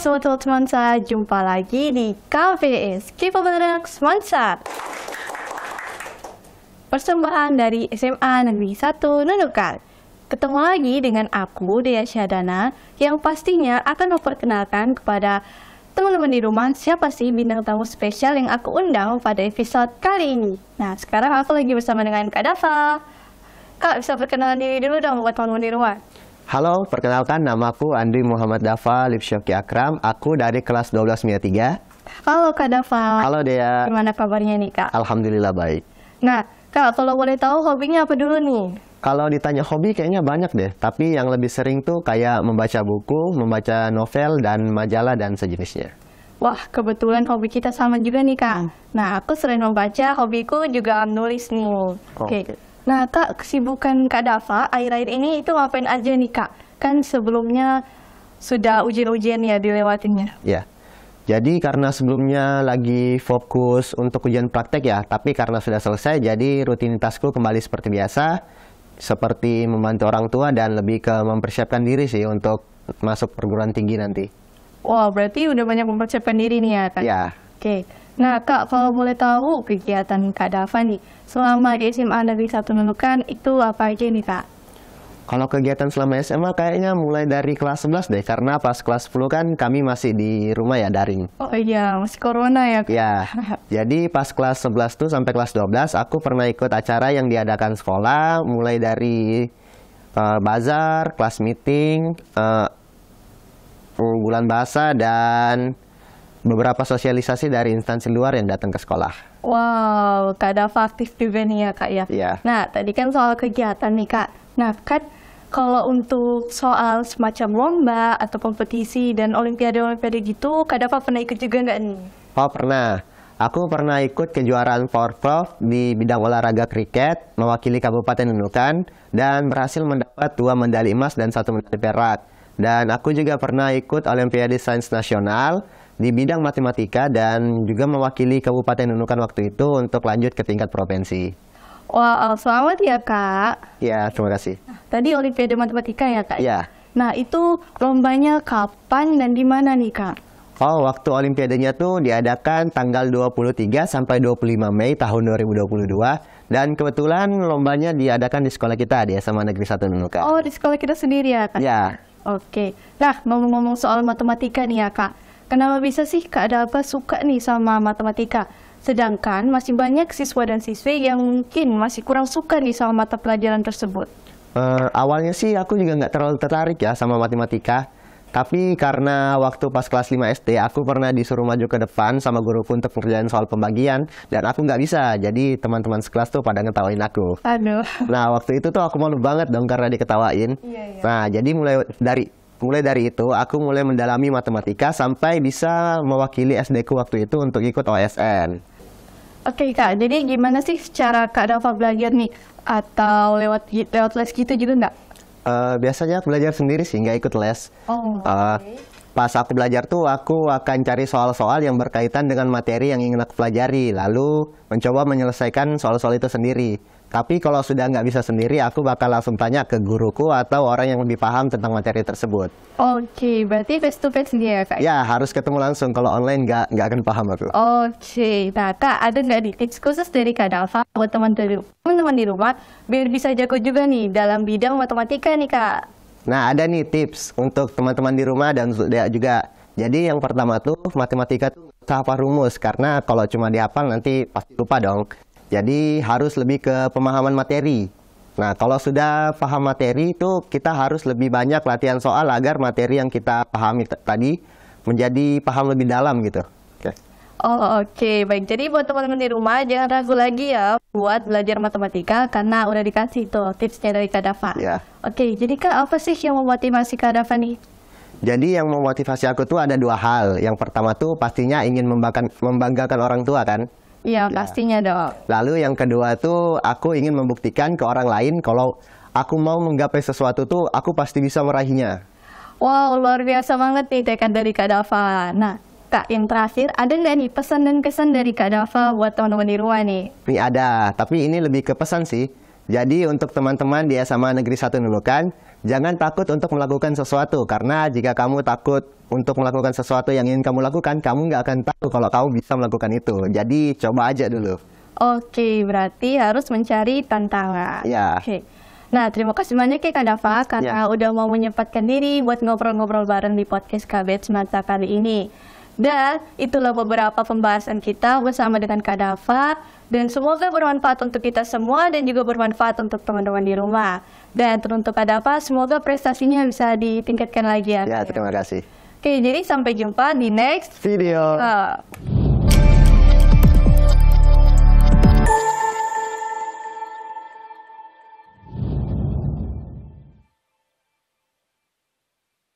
teman Semansa, jumpa lagi di KVS K-pop Semansa. Persembahan dari SMA Negeri 1 Nunukan. Ketemu lagi dengan aku, Dea Syadana, yang pastinya akan memperkenalkan kepada teman-teman di rumah siapa sih bintang tamu spesial yang aku undang pada episode kali ini. Nah, sekarang aku lagi bersama dengan Kak Dava. Kak, bisa perkenalan diri dulu dong buat teman-teman di rumah. Halo, perkenalkan nama aku Andri Muhammad Dafa Lipsyoki Akram. Aku dari kelas 12 MIA 3. Halo Kak Dafa. Halo Dea. Gimana kabarnya nih Kak? Alhamdulillah baik. Nah, Kak kalau boleh tahu hobinya apa dulu nih? Kalau ditanya hobi kayaknya banyak deh, tapi yang lebih sering tuh kayak membaca buku, membaca novel, dan majalah dan sejenisnya. Wah, kebetulan hobi kita sama juga nih, Kak. Hmm. Nah, aku sering membaca, hobiku juga nulis nih. Oh, oke. Okay. Okay. Nah kak, kesibukan Kak Dafa akhir-akhir ini itu ngapain aja nih kak? Kan sebelumnya sudah ujian-ujian ya dilewatinya. Ya, jadi karena sebelumnya lagi fokus untuk ujian praktek ya, tapi karena sudah selesai jadi rutinitasku kembali seperti biasa, seperti membantu orang tua dan lebih ke mempersiapkan diri sih untuk masuk perguruan tinggi nanti. Wah, wow, berarti udah banyak mempersiapkan diri nih ya kan? Iya. Oke. Okay. Nah Kak, kalau boleh tahu kegiatan Kak Dava nih, selama di SMA Negeri Satu Nunukan itu apa aja nih Kak? Kalau kegiatan selama SMA kayaknya mulai dari kelas 11 deh, karena pas kelas 10 kan kami masih di rumah ya daring. Oh iya, masih corona ya Kak? Ya, jadi pas kelas 11 tuh sampai kelas 12 aku pernah ikut acara yang diadakan sekolah, mulai dari uh, bazar, kelas meeting, uh, eh, bulan bahasa, dan beberapa sosialisasi dari instansi luar yang datang ke sekolah. Wow, Kak Dava aktif juga nih ya Kak ya. Iya. Nah, tadi kan soal kegiatan nih Kak. Nah, kan kalau untuk soal semacam lomba atau kompetisi dan olimpiade-olimpiade gitu, Kak Dava pernah ikut juga nggak nih? Oh, pernah. Aku pernah ikut kejuaraan Prof di bidang olahraga kriket, mewakili Kabupaten Nunukan, dan berhasil mendapat dua medali emas dan satu medali perak. Dan aku juga pernah ikut Olimpiade Sains Nasional, di bidang matematika dan juga mewakili Kabupaten Nunukan waktu itu untuk lanjut ke tingkat provinsi. Wah, wow, eh, selamat ya Kak. Ya, terima kasih. tadi Olimpiade Matematika ya Kak? Ya. Nah, itu lombanya kapan dan di mana nih Kak? Oh, waktu Olimpiadenya tuh diadakan tanggal 23 sampai 25 Mei tahun 2022 dan kebetulan lombanya diadakan di sekolah kita di SMA Negeri 1 Nunukan. Oh, di sekolah kita sendiri ya, Kak? Ya. Oke. Nah, ngomong-ngomong soal matematika nih ya, Kak. Kenapa bisa sih Kak apa suka nih sama matematika? Sedangkan masih banyak siswa dan siswi yang mungkin masih kurang suka nih sama mata pelajaran tersebut. Uh, awalnya sih aku juga nggak terlalu tertarik ya sama matematika. Tapi karena waktu pas kelas 5 SD aku pernah disuruh maju ke depan sama guruku untuk pengerjaan soal pembagian dan aku nggak bisa. Jadi teman-teman sekelas tuh pada ngetawain aku. Aduh. Nah, waktu itu tuh aku malu banget dong karena diketawain. Iya, iya. Nah, jadi mulai dari mulai dari itu aku mulai mendalami matematika sampai bisa mewakili SD ku waktu itu untuk ikut OSN. Oke okay, kak, jadi gimana sih cara kak Dafa belajar nih atau lewat lewat les gitu juga gitu nggak? Uh, biasanya aku belajar sendiri sih, nggak ikut les. Oh. Eh, okay. Uh, pas aku belajar tuh aku akan cari soal-soal yang berkaitan dengan materi yang ingin aku pelajari lalu mencoba menyelesaikan soal-soal itu sendiri tapi kalau sudah nggak bisa sendiri, aku bakal langsung tanya ke guruku atau orang yang lebih paham tentang materi tersebut. Oke, okay, berarti face to face dia ya, Kak? Ya, harus ketemu langsung. Kalau online nggak, nggak akan paham aku. Oke, okay. nah Kak, ada nggak di tips khusus dari Kak Dalva buat teman-teman di rumah biar bisa jago juga nih dalam bidang matematika nih Kak? Nah, ada nih tips untuk teman-teman di rumah dan ya juga. Jadi yang pertama tuh matematika tuh hafal rumus karena kalau cuma dihafal nanti pasti lupa dong. Jadi harus lebih ke pemahaman materi. Nah, kalau sudah paham materi itu kita harus lebih banyak latihan soal agar materi yang kita pahami tadi menjadi paham lebih dalam gitu. Oh oke, okay. baik. Jadi buat teman-teman di rumah jangan ragu lagi ya buat belajar matematika karena udah dikasih tuh tipsnya dari Kak Dava. Ya. Oke, okay. jadi Kak apa sih yang memotivasi Kak Dava nih? Jadi yang memotivasi aku tuh ada dua hal. Yang pertama tuh pastinya ingin membanggakan, membanggakan orang tua kan. Iya ya. pastinya dong. Lalu yang kedua tuh aku ingin membuktikan ke orang lain kalau aku mau menggapai sesuatu tuh aku pasti bisa meraihnya. Wow luar biasa banget nih tekan dari Kak Dava. Nah Kak, yang terakhir, ada nggak nih pesan dan kesan dari Kak Dava buat teman-teman di rumah nih? Ini ada, tapi ini lebih ke pesan sih. Jadi untuk teman-teman di SMA Negeri 1 Nulukan, jangan takut untuk melakukan sesuatu. Karena jika kamu takut untuk melakukan sesuatu yang ingin kamu lakukan, kamu nggak akan tahu kalau kamu bisa melakukan itu. Jadi coba aja dulu. Oke, berarti harus mencari tantangan. Ya. Oke. Nah, terima kasih banyak ya Kak Dava karena ya. udah mau menyempatkan diri buat ngobrol-ngobrol bareng di podcast KBS Mata kali ini. Dan itulah beberapa pembahasan kita bersama dengan Kak Dava. Dan semoga bermanfaat untuk kita semua dan juga bermanfaat untuk teman-teman di rumah. Dan untuk Kak Dava, semoga prestasinya bisa ditingkatkan lagi ya. Ya, terima kasih. Oke, jadi sampai jumpa di next video. Uh.